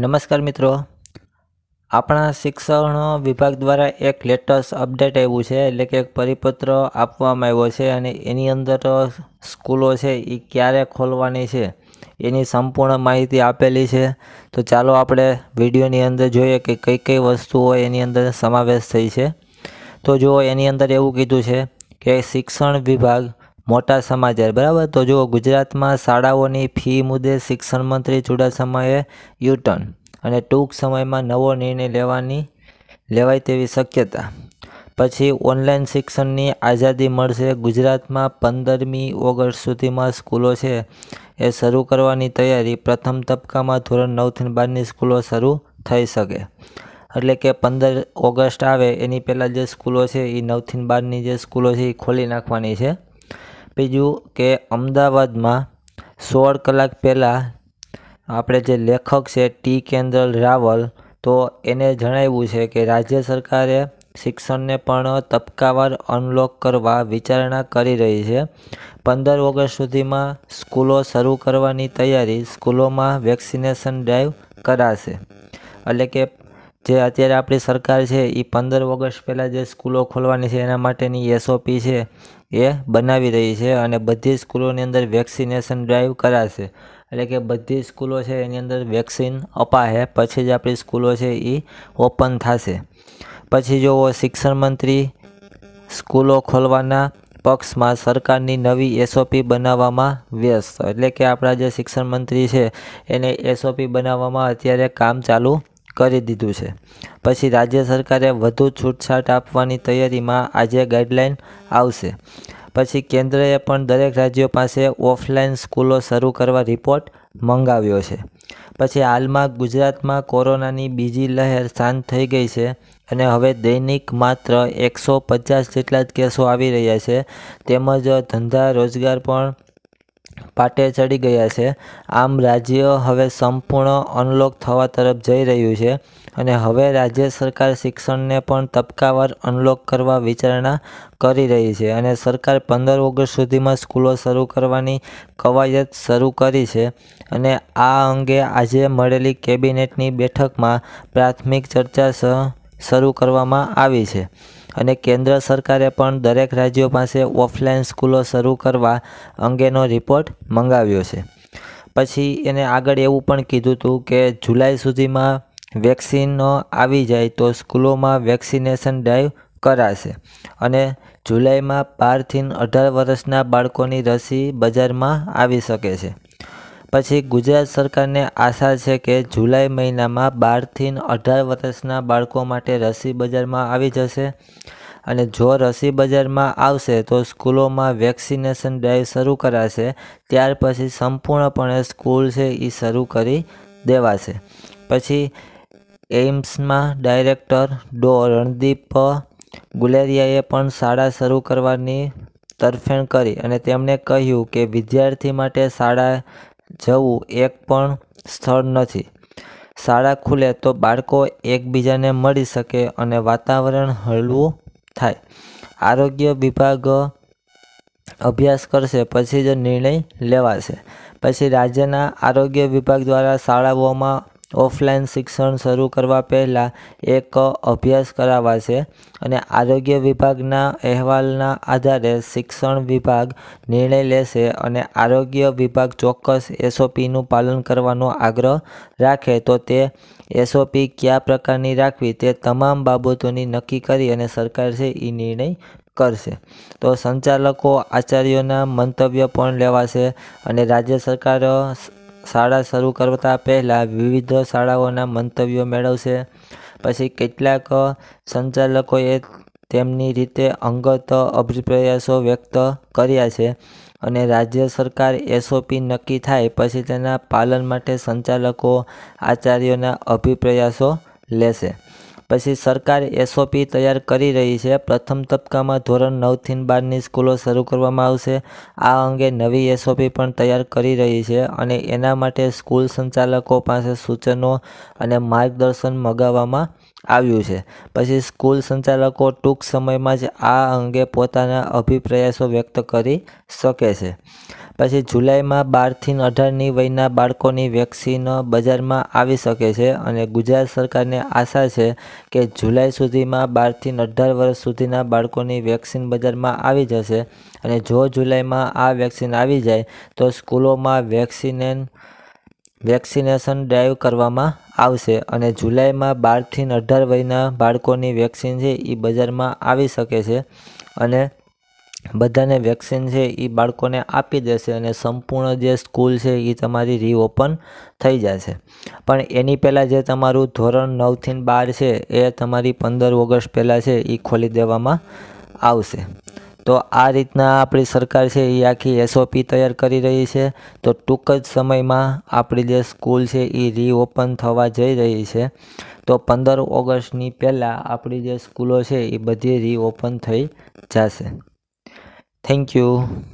નમસ્કાર મિત્રો આપણા શિક્ષણ વિભાગ દ્વારા એક લેટેસ્ટ અપડેટ આવ્યું છે એટલે કે એક પરિપત્ર આપવામાં આવ્યો છે અને એની અંદર સ્કૂલો છે એ ક્યારે ખોલવાની છે એની સંપૂર્ણ માહિતી આપેલી છે તો ચાલો આપણે વિડીયોની અંદર જોઈએ કે કઈ કઈ વસ્તુઓ એની અંદર સમાવેશ થઈ છે તો જુઓ એની અંદર એવું કીધું છે કે શિક્ષણ વિભાગ મોટા સમાચાર બરાબર તો જુઓ ગુજરાતમાં શાળાઓની ફી મુદ્દે શિક્ષણ મંત્રી ચુડાસમાએ યુટર્ન અને ટૂંક સમયમાં નવો નિર્ણય લેવાની લેવાય તેવી શક્યતા પછી ઓનલાઈન શિક્ષણની આઝાદી મળશે ગુજરાતમાં પંદરમી ઓગસ્ટ સુધીમાં સ્કૂલો છે એ શરૂ કરવાની તૈયારી પ્રથમ તબક્કામાં ધોરણ નવથી બારની સ્કૂલો શરૂ થઈ શકે એટલે કે પંદર ઓગસ્ટ આવે એની પહેલાં જે સ્કૂલો છે એ નવથી બારની જે સ્કૂલો છે એ ખોલી નાખવાની છે બીજું કે અમદાવાદમાં સોળ કલાક પહેલાં આપણે જે લેખક છે ટી કેન્દ્ર રાવલ તો એને જણાવ્યું છે કે રાજ્ય સરકારે શિક્ષણને પણ તબક્કાવાર અનલોક કરવા વિચારણા કરી રહી છે પંદર ઓગસ્ટ સુધીમાં સ્કૂલો શરૂ કરવાની તૈયારી સ્કૂલોમાં વેક્સિનેશન ડ્રાઈવ કરાશે એટલે કે જે અત્યારે આપણી સરકાર છે એ પંદર ઓગસ્ટ પહેલાં જે સ્કૂલો ખોલવાની છે એના માટેની એસઓપી છે એ બનાવી રહી છે અને બધી સ્કૂલોની અંદર વેક્સિનેશન ડ્રાઈવ કરાશે એટલે કે બધી સ્કૂલો છે એની અંદર વેક્સિન અપાશે પછી જ આપણી સ્કૂલો છે એ ઓપન થશે પછી જોવો શિક્ષણ મંત્રી સ્કૂલો ખોલવાના પક્ષમાં સરકારની નવી એસઓપી બનાવવામાં વ્યસ્ત એટલે કે આપણા જે શિક્ષણ મંત્રી છે એને એસઓપી બનાવવામાં અત્યારે કામ ચાલુ કરી દીધું છે પછી રાજ્ય સરકારે વધુ છૂટછાટ આપવાની તૈયારીમાં આજે ગાઈડલાઇન આવશે પછી કેન્દ્રએ પણ દરેક રાજ્યો પાસે ઓફલાઈન સ્કૂલો શરૂ કરવા રિપોર્ટ મંગાવ્યો છે પછી હાલમાં ગુજરાતમાં કોરોનાની બીજી લહેર શાંત થઈ ગઈ છે અને હવે દૈનિક માત્ર એકસો પચાસ જેટલા જ કેસો આવી રહ્યા છે તેમજ ધંધા રોજગાર પણ પાટે ચડી ગયા છે આમ રાજ્ય હવે સંપૂર્ણ અનલોક થવા તરફ જઈ રહ્યું છે અને હવે રાજ્ય સરકાર શિક્ષણને પણ તબક્કાવાર અનલોક કરવા વિચારણા કરી રહી છે અને સરકાર પંદર ઓગસ્ટ સુધીમાં સ્કૂલો શરૂ કરવાની કવાયત શરૂ કરી છે અને આ અંગે આજે મળેલી કેબિનેટની બેઠકમાં પ્રાથમિક ચર્ચા શરૂ કરવામાં આવી છે અને કેન્દ્ર સરકારે પણ દરેક રાજ્યો પાસે ઓફલાઈન સ્કૂલો શરૂ કરવા અંગેનો રિપોર્ટ મંગાવ્યો છે પછી એને આગળ એવું પણ કીધું હતું કે જુલાઈ સુધીમાં વેક્સિનો આવી જાય તો સ્કૂલોમાં વેક્સિનેશન ડ્રાઈવ કરાશે અને જુલાઈમાં બારથી અઢાર વર્ષના બાળકોની રસી બજારમાં આવી શકે છે પછી ગુજરાત સરકારને આશા છે કે જુલાઈ મહિનામાં બારથી અઢાર વર્ષના બાળકો માટે રસી બજારમાં આવી જશે અને જો રસી બજારમાં આવશે તો સ્કૂલોમાં વેક્સિનેશન ડ્રાઈવ શરૂ કરાશે ત્યાર પછી સંપૂર્ણપણે સ્કૂલ છે એ શરૂ કરી દેવાશે પછી એઇમ્સમાં ડાયરેક્ટર ડો રણદીપ ગુલેરિયાએ પણ શાળા શરૂ કરવાની તરફેણ કરી અને તેમણે કહ્યું કે વિદ્યાર્થી માટે શાળા જવું એક પણ સ્થળ નથી શાળા ખુલે તો બાળકો એકબીજાને મળી શકે અને વાતાવરણ હળવું થાય આરોગ્ય વિભાગ અભ્યાસ કરશે પછી જ નિર્ણય લેવાશે પછી રાજ્યના આરોગ્ય વિભાગ દ્વારા શાળાઓમાં ઓફલાઈન શિક્ષણ શરૂ કરવા પહેલાં એક અભ્યાસ કરાવાશે અને આરોગ્ય વિભાગના અહેવાલના આધારે શિક્ષણ વિભાગ નિર્ણય લેશે અને આરોગ્ય વિભાગ ચોક્કસ એસઓપીનું પાલન કરવાનો આગ્રહ રાખે તો તે એસઓપી કયા પ્રકારની રાખવી તે તમામ બાબતોની નક્કી કરી અને સરકાર છે એ નિર્ણય કરશે તો સંચાલકો આચાર્યોના મંતવ્ય પણ લેવાશે અને રાજ્ય સરકાર શાળા શરૂ કરતા પહેલાં વિવિધ શાળાઓના મંતવ્યો મેળવશે પછી કેટલાક સંચાલકોએ તેમની રીતે અંગત અભિપ્રયાસો વ્યક્ત કર્યા છે અને રાજ્ય સરકાર એસઓપી નક્કી થાય પછી તેના પાલન માટે સંચાલકો આચાર્યોના અભિપ્રયાસો લેશે પછી સરકાર એસઓપી તૈયાર કરી રહી છે પ્રથમ તબક્કામાં ધોરણ નવથી બારની સ્કૂલો શરૂ કરવામાં આવશે આ અંગે નવી એસઓપી પણ તૈયાર કરી રહી છે અને એના માટે સ્કૂલ સંચાલકો પાસે સૂચનો અને માર્ગદર્શન મગાવવામાં આવ્યું છે પછી સ્કૂલ સંચાલકો ટૂંક સમયમાં જ આ અંગે પોતાના અભિપ્રયાસો વ્યક્ત કરી શકે છે પછી જુલાઈમાં બારથી અઢારની વયના બાળકોની વેક્સિન બજારમાં આવી શકે છે અને ગુજરાત સરકારને આશા છે કે જુલાઈ સુધીમાં બારથી અઢાર વર્ષ સુધીના બાળકોની વેક્સિન બજારમાં આવી જશે અને જો જુલાઈમાં આ વેક્સિન આવી જાય તો સ્કૂલોમાં વેક્સિનેન વેક્સિનેશન ડ્રાઈવ કરવામાં આવશે અને જુલાઈમાં બારથી અઢાર વયના બાળકોની વેક્સિન છે એ બજારમાં આવી શકે છે અને બધાને વેક્સિન છે એ બાળકોને આપી દેશે અને સંપૂર્ણ જે સ્કૂલ છે એ તમારી રીઓપન થઈ જશે પણ એની પહેલાં જે તમારું ધોરણ નવથી બાર છે એ તમારી પંદર ઓગસ્ટ પહેલાં છે એ ખોલી દેવામાં આવશે તો આ રીતના આપણી સરકાર છે એ આખી એસઓપી તૈયાર કરી રહી છે તો ટૂંક જ સમયમાં આપણી જે સ્કૂલ છે એ રીઓપન થવા જઈ રહી છે તો પંદર ઓગસ્ટની પહેલાં આપણી જે સ્કૂલો છે એ બધી રીઓપન થઈ જશે thank you